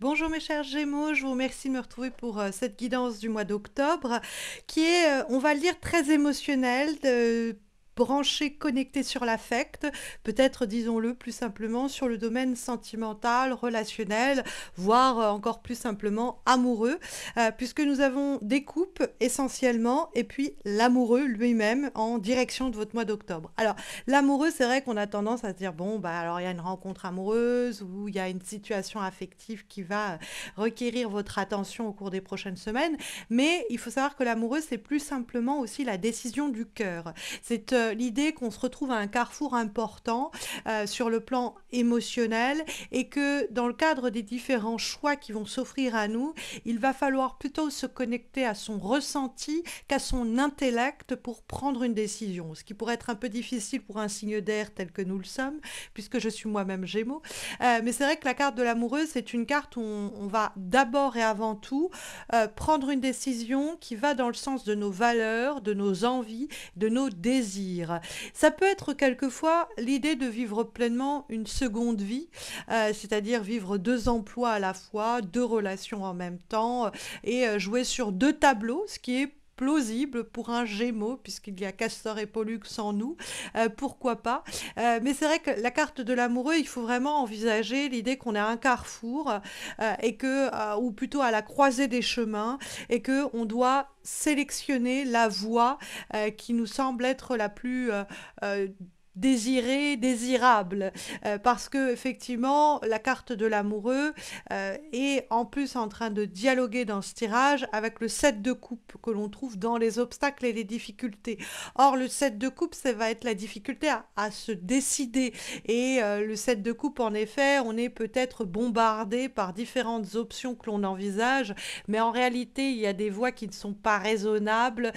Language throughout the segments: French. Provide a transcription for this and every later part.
Bonjour mes chers Gémeaux, je vous remercie de me retrouver pour euh, cette guidance du mois d'octobre qui est, euh, on va le dire, très émotionnelle, branché, connecté sur l'affect, peut-être, disons-le plus simplement, sur le domaine sentimental, relationnel, voire euh, encore plus simplement amoureux, euh, puisque nous avons des coupes essentiellement, et puis l'amoureux lui-même en direction de votre mois d'octobre. Alors, l'amoureux, c'est vrai qu'on a tendance à se dire, bon, bah alors il y a une rencontre amoureuse ou il y a une situation affective qui va euh, requérir votre attention au cours des prochaines semaines, mais il faut savoir que l'amoureux, c'est plus simplement aussi la décision du cœur. C'est euh, l'idée qu'on se retrouve à un carrefour important euh, sur le plan émotionnel et que dans le cadre des différents choix qui vont s'offrir à nous, il va falloir plutôt se connecter à son ressenti qu'à son intellect pour prendre une décision, ce qui pourrait être un peu difficile pour un signe d'air tel que nous le sommes, puisque je suis moi-même gémeaux. Euh, mais c'est vrai que la carte de l'amoureuse, c'est une carte où on va d'abord et avant tout prendre une décision qui va dans le sens de nos valeurs, de nos envies, de nos désirs. Ça peut être quelquefois l'idée de vivre pleinement une seconde vie, euh, c'est-à-dire vivre deux emplois à la fois, deux relations en même temps euh, et euh, jouer sur deux tableaux, ce qui est plausible pour un gémeau, puisqu'il y a Castor et Pollux sans nous, euh, pourquoi pas euh, Mais c'est vrai que la carte de l'amoureux, il faut vraiment envisager l'idée qu'on est à un carrefour euh, et que, ou plutôt à la croisée des chemins, et que on doit sélectionner la voie qui nous semble être la plus désiré, désirable, euh, parce que effectivement la carte de l'amoureux euh, est en plus en train de dialoguer dans ce tirage avec le 7 de coupe que l'on trouve dans les obstacles et les difficultés. Or le 7 de coupe, ça va être la difficulté à, se décider et euh, le 7 de coupe en effet, on est peut-être bombardé par différentes options que l'on envisage, mais en réalité il y a des voies qui ne sont pas raisonnables.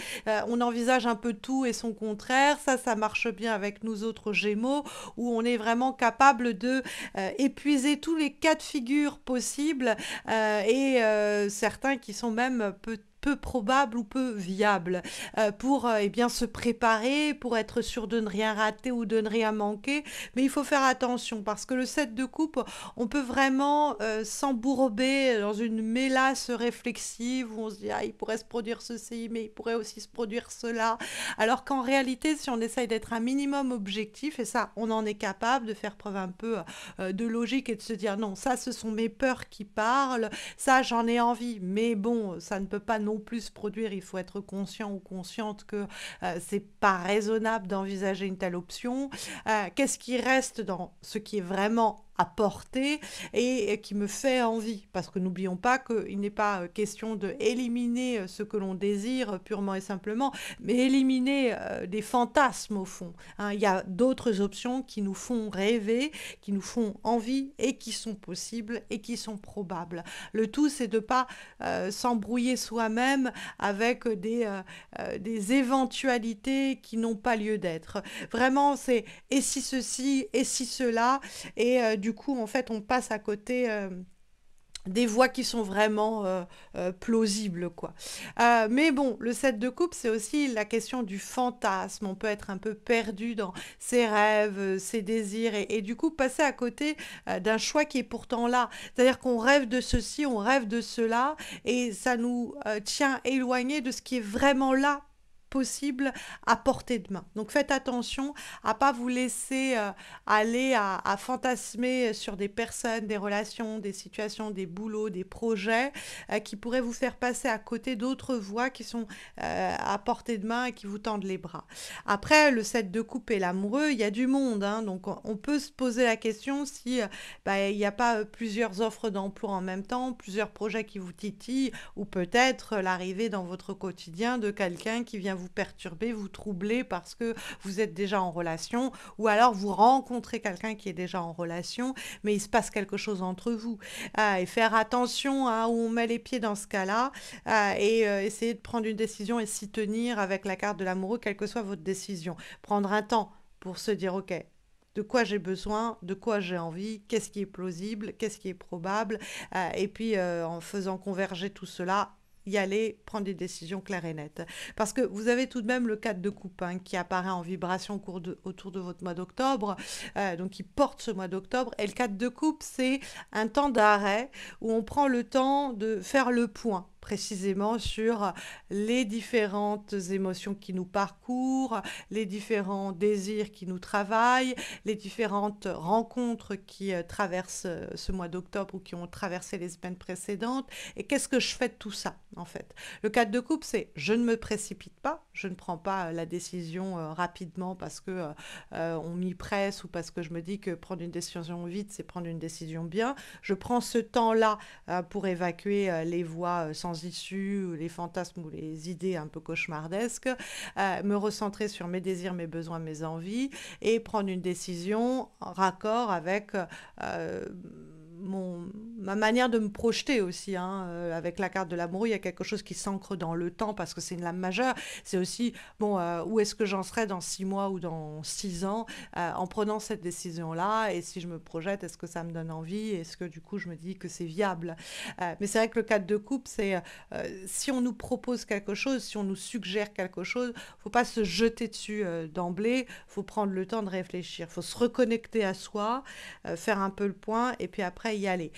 on envisage un peu tout et son contraire, ça ça marche bien avec nous autres Gémeaux, où on est vraiment capable de euh, épuiser tous les cas de figure possibles euh, et euh, certains qui sont même peut-être peu probable ou peu viable euh, pour et euh, eh bien se préparer, pour être sûr de ne rien rater ou de ne rien manquer. Mais il faut faire attention parce que le set de coupe, on peut vraiment euh, s'embourber dans une mélasse réflexive où on se dit ah, il pourrait se produire ceci, mais il pourrait aussi se produire cela. Alors qu'en réalité, si on essaye d'être un minimum objectif, et ça, on en est capable de faire preuve un peu de logique et de se dire non, ça, ce sont mes peurs qui parlent, ça, j'en ai envie, mais bon, ça ne peut pas non plus produire, il faut être conscient ou consciente que euh, c'est pas raisonnable d'envisager une telle option. Euh, qu'est-ce qui reste dans ce qui est vraiment porter et qui me fait envie. Parce que n'oublions pas qu'il n'est pas euh, question de éliminer euh, ce que l'on désire euh, purement et simplement, mais éliminer des fantasmes au fond. Hein. il y a d'autres options qui nous font rêver, qui nous font envie et qui sont possibles et qui sont probables. Le tout, c'est de pas s'embrouiller soi-même avec des, des éventualités qui n'ont pas lieu d'être. Vraiment, c'est et si ceci, et si cela, et du du coup, en fait, on passe à côté euh, des voix qui sont vraiment euh, euh, plausibles quoi. mais bon, le set de coupe, c'est aussi la question du fantasme. On peut être un peu perdu dans ses rêves, ses désirs et, et du coup passer à côté d'un choix qui est pourtant là. C'est-à-dire qu'on rêve de ceci, on rêve de cela et ça nous tient éloigné de ce qui est vraiment là possible à portée de main. Donc faites attention à pas vous laisser euh, aller à, fantasmer sur des personnes, des relations, des situations, des boulots, des projets euh, qui pourraient vous faire passer à côté d'autres voies qui sont euh, à portée de main et qui vous tendent les bras. Après, le 7 de coupe et l'amoureux, il y a du monde. Hein, donc on peut se poser la question si bah, il n'y a pas plusieurs offres d'emploi en même temps, plusieurs projets qui vous titillent ou peut-être l'arrivée dans votre quotidien de quelqu'un qui vient vous vous perturber, vous troubler parce que vous êtes déjà en relation, ou alors vous rencontrez quelqu'un qui est déjà en relation, mais il se passe quelque chose entre vous. Ah, et faire attention à hein, où on met les pieds dans ce cas-là, ah, et euh, essayer de prendre une décision et s'y tenir avec la carte de l'amoureux, quelle que soit votre décision. Prendre un temps pour se dire, OK, de quoi j'ai besoin, de quoi j'ai envie, qu'est-ce qui est plausible, qu'est-ce qui est probable, ah, et puis euh, en faisant converger tout cela y aller, prendre des décisions claires et nettes. Parce que vous avez tout de même le cadre de coupe hein, qui apparaît en vibration autour de votre mois d'octobre, euh, donc qui porte ce mois d'octobre. Et le cadre de coupe, c'est un temps d'arrêt où on prend le temps de faire le point précisément sur les différentes émotions qui nous parcourent, les différents désirs qui nous travaillent, les différentes rencontres qui euh, traversent euh, ce mois d'octobre ou qui ont traversé les semaines précédentes. Et qu'est-ce que je fais de tout ça, en fait Le cadre de coupe, c'est je ne me précipite pas, je ne prends pas euh, la décision rapidement parce que on m'y presse ou parce que je me dis que prendre une décision vite, c'est prendre une décision bien. Je prends ce temps-là pour évacuer les voies sans issues les fantasmes ou les idées un peu cauchemardesques, euh, me recentrer sur mes désirs, mes besoins, mes envies et prendre une décision en raccord avec euh, mon ma manière de me projeter aussi. Hein. Euh, avec la carte de l'amour, il y a quelque chose qui s'ancre dans le temps parce que c'est une lame majeure. C'est aussi, bon, euh, où est-ce que j'en serai dans six mois ou dans six ans euh, en prenant cette décision-là Et si je me projette, est-ce que ça me donne envie Est-ce que du coup, je me dis que c'est viable Mais c'est vrai que le cadre de coupe, c'est si on nous propose quelque chose, si on nous suggère quelque chose, faut pas se jeter dessus d'emblée. faut prendre le temps de réfléchir. faut se reconnecter à soi, faire un peu le point et puis après y aller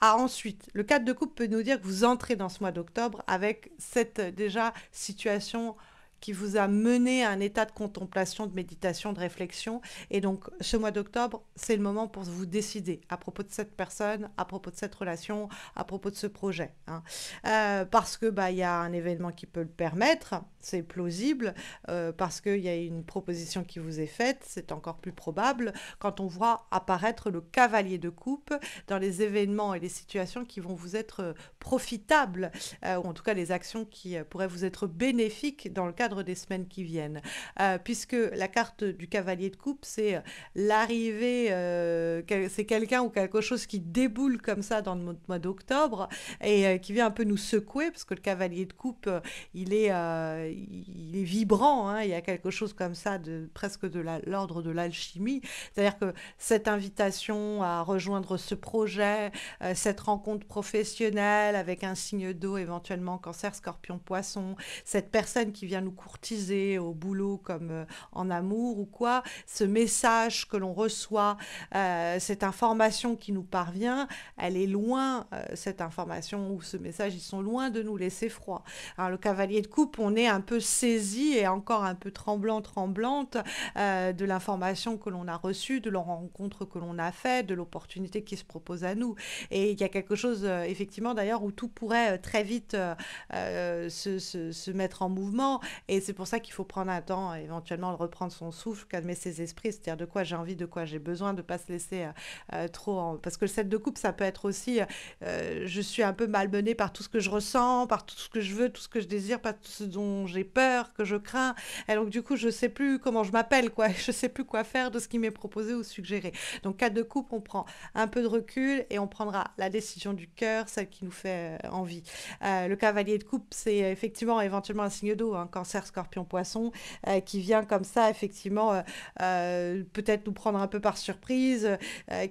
ensuite. Le cadre de coupe peut nous dire que vous entrez dans ce mois d'octobre avec cette déjà situation qui vous a mené à un état de contemplation, de méditation, de réflexion. Et donc, ce mois d'octobre, c'est le moment pour vous décider à propos de cette personne, à propos de cette relation, à propos de ce projet. Hein. Euh, parce que bah il y a un événement qui peut le permettre, c'est plausible, euh, parce qu'il y a une proposition qui vous est faite, c'est encore plus probable quand on voit apparaître le cavalier de coupe dans les événements et les situations qui vont vous être euh, profitables, ou en tout cas les actions qui pourraient vous être bénéfiques dans le cadre des semaines qui viennent. Euh, puisque la carte du cavalier de coupe, c'est euh, l'arrivée, euh, c'est quelqu'un ou quelque chose qui déboule comme ça dans le mois d'octobre et qui vient un peu nous secouer, parce que le cavalier de coupe, il est, il est vibrant, hein, il y a quelque chose comme ça, de, presque de l'ordre de l'alchimie. C'est-à-dire que cette invitation à rejoindre ce projet, cette rencontre professionnelle avec un signe d'eau éventuellement cancer, scorpion, poisson, cette personne qui vient nous courtisée au boulot comme euh, en amour ou quoi, ce message que l'on reçoit, euh, cette information qui nous parvient, elle est loin, euh, cette information ou ce message, ils sont loin de nous laisser froid. Alors, le cavalier de coupe, on est un peu saisi et encore un peu tremblant, tremblante de l'information que l'on a reçue, de la rencontre que l'on a faite, de l'opportunité qui se propose à nous. Et il y a quelque chose, effectivement, d'ailleurs, où tout pourrait très vite se, se, se, mettre en mouvement. Et c'est pour ça qu'il faut prendre un temps, euh, éventuellement de reprendre son souffle, calmer ses esprits, c'est-à-dire de quoi j'ai envie, de quoi j'ai besoin, de ne pas se laisser euh, euh, trop... Parce que le set de coupe, ça peut être aussi, je suis un peu malmenée par tout ce que je ressens, par tout ce que je veux, tout ce que je désire, par tout ce dont j'ai peur, que je crains. Et donc du coup, je ne sais plus comment je m'appelle, quoi. je ne sais plus quoi faire de ce qui m'est proposé ou suggéré. Donc cas de coupe, on prend un peu de recul et on prendra la décision du cœur, celle qui nous fait envie. le cavalier de coupe, c'est effectivement éventuellement un signe d'eau. Hein, quand scorpion, poisson, euh, qui vient comme ça, effectivement, euh, euh, peut-être nous prendre un peu par surprise,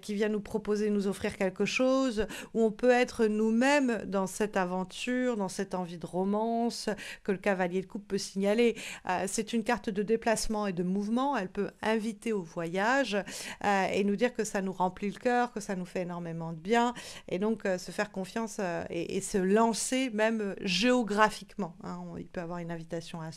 qui vient nous proposer, nous offrir quelque chose, où on peut être nous-mêmes dans cette aventure, dans cette envie de romance que le cavalier de coupe peut signaler. c'est une carte de déplacement et de mouvement, elle peut inviter au voyage et nous dire que ça nous remplit le cœur, que ça nous fait énormément de bien, et donc se faire confiance et, se lancer même géographiquement. Hein. il peut avoir une invitation à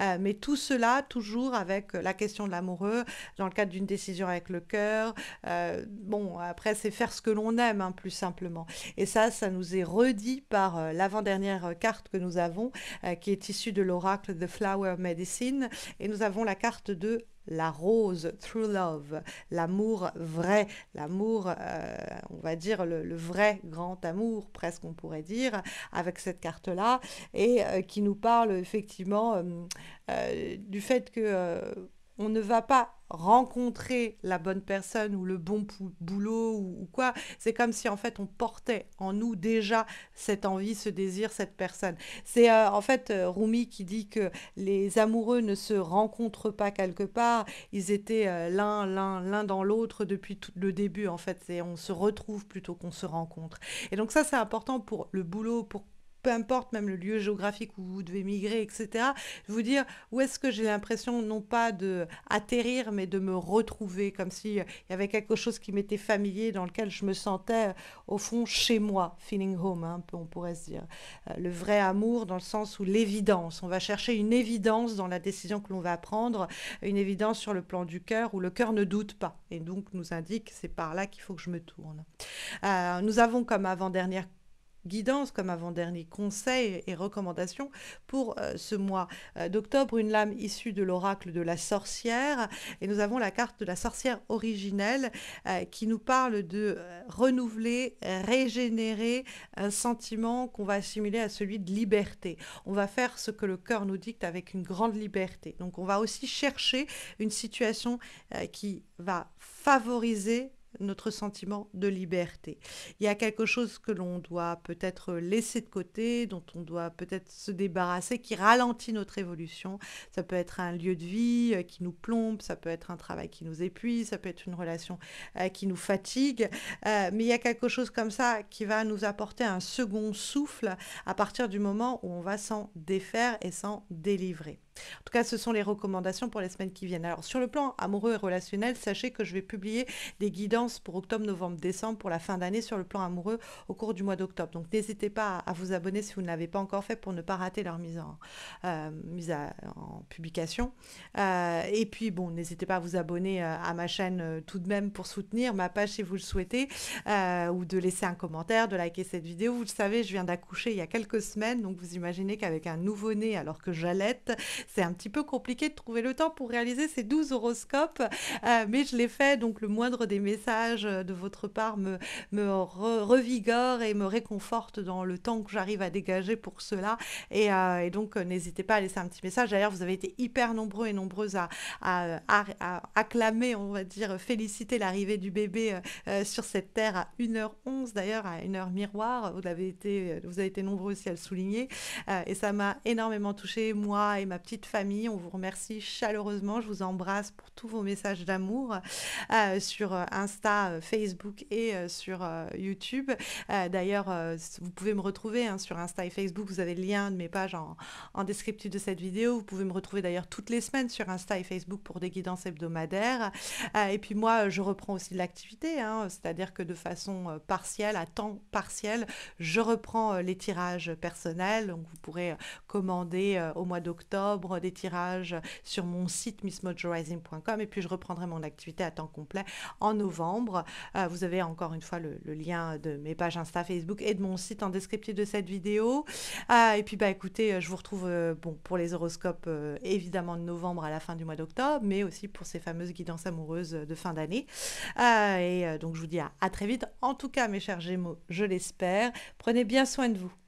euh, mais tout cela, toujours avec euh, la question de l'amoureux, dans le cadre d'une décision avec le cœur. Euh, bon, après, c'est faire ce que l'on aime, hein, plus simplement. Et ça, ça nous est redit par l'avant-dernière carte que nous avons, qui est issue de l'oracle The Flower Medicine. Et nous avons la carte de la rose, true love, l'amour vrai, l'amour, euh, on va dire le, vrai grand amour, presque on pourrait dire, avec cette carte-là, et euh, qui nous parle effectivement euh, du fait que on ne va pas rencontrer la bonne personne ou le bon boulot ou, quoi. C'est comme si en fait on portait en nous déjà cette envie, ce désir, cette personne. C'est euh, en fait euh, Rumi qui dit que les amoureux ne se rencontrent pas quelque part. Ils étaient euh, l'un, l'un, l'un dans l'autre depuis le début en fait. C'est on se retrouve plutôt qu'on se rencontre. Et donc ça c'est important pour le boulot, pour peu importe même le lieu géographique où vous devez migrer, etc., vous dire où est-ce que j'ai l'impression non pas de atterrir, mais de me retrouver, comme s'il euh, y avait quelque chose qui m'était familier, dans lequel je me sentais euh, au fond chez moi, feeling home, hein, peu on pourrait se dire. Euh, le vrai amour dans le sens où l'évidence, on va chercher une évidence dans la décision que l'on va prendre, une évidence sur le plan du cœur, où le cœur ne doute pas, et donc nous indique c'est par là qu'il faut que je me tourne. nous avons comme avant-dernière guidance comme avant-dernier conseil et recommandation pour euh, ce mois euh, d'octobre, une lame issue de l'oracle de la sorcière. Et nous avons la carte de la sorcière originelle euh, qui nous parle de renouveler, régénérer un sentiment qu'on va assimiler à celui de liberté. On va faire ce que le cœur nous dicte avec une grande liberté. Donc on va aussi chercher une situation qui va favoriser notre sentiment de liberté. Il y a quelque chose que l'on doit peut-être laisser de côté, dont on doit peut-être se débarrasser, qui ralentit notre évolution. Ça peut être un lieu de vie euh, qui nous plombe, ça peut être un travail qui nous épuise, ça peut être une relation euh, qui nous fatigue, euh, mais il y a quelque chose comme ça qui va nous apporter un second souffle à partir du moment où on va s'en défaire et s'en délivrer. En tout cas, ce sont les recommandations pour les semaines qui viennent. Alors, sur le plan amoureux et relationnel, sachez que je vais publier des guidances pour octobre, novembre, décembre pour la fin d'année sur le plan amoureux au cours du mois d'octobre. Donc, n'hésitez pas à vous abonner si vous ne l'avez pas encore fait pour ne pas rater leur mise en, euh, mise en publication. Euh, et puis, bon, n'hésitez pas à vous abonner euh, à ma chaîne tout de même pour soutenir ma page si vous le souhaitez ou de laisser un commentaire, de liker cette vidéo. Vous le savez, je viens d'accoucher il y a quelques semaines, donc vous imaginez qu'avec un nouveau-né alors que j'allaite, c'est un petit peu compliqué de trouver le temps pour réaliser ces 12 horoscopes, euh, mais je l'ai fait, donc le moindre des messages euh, de votre part me, me revigore et me réconforte dans le temps que j'arrive à dégager pour cela. Et, euh, donc, n'hésitez pas à laisser un petit message. D'ailleurs, vous avez été hyper nombreux et nombreuses à, à, à, acclamer, on va dire, féliciter l'arrivée du bébé sur cette terre à 1h11, d'ailleurs, à 1h miroir. Vous avez été, vous avez été nombreux aussi à le souligner. et ça m'a énormément touchée, moi et ma petite famille. On vous remercie chaleureusement. Je vous embrasse pour tous vos messages d'amour euh, sur euh, Insta, euh, Facebook et sur YouTube. D'ailleurs, vous pouvez me retrouver hein, sur Insta et Facebook. Vous avez le lien de mes pages en, en descriptif de cette vidéo. Vous pouvez me retrouver d'ailleurs toutes les semaines sur Insta et Facebook pour des guidances hebdomadaires. et puis moi, je reprends aussi de l'activité, hein. c'est-à-dire que de façon partielle, à temps partiel, je reprends les tirages personnels. Donc vous pourrez commander au mois d'octobre des tirages sur mon site missmojorising.com et puis je reprendrai mon activité à temps complet en novembre. Euh, vous avez encore une fois le, lien de mes pages Insta, Facebook et de mon site en descriptif de cette vidéo. Euh, et puis bah écoutez, euh, je vous retrouve bon pour les horoscopes évidemment de novembre à la fin du mois d'octobre, mais aussi pour ces fameuses guidances amoureuses de fin d'année. et donc je vous dis à très vite. En tout cas, mes chers Gémeaux, je l'espère. Prenez bien soin de vous.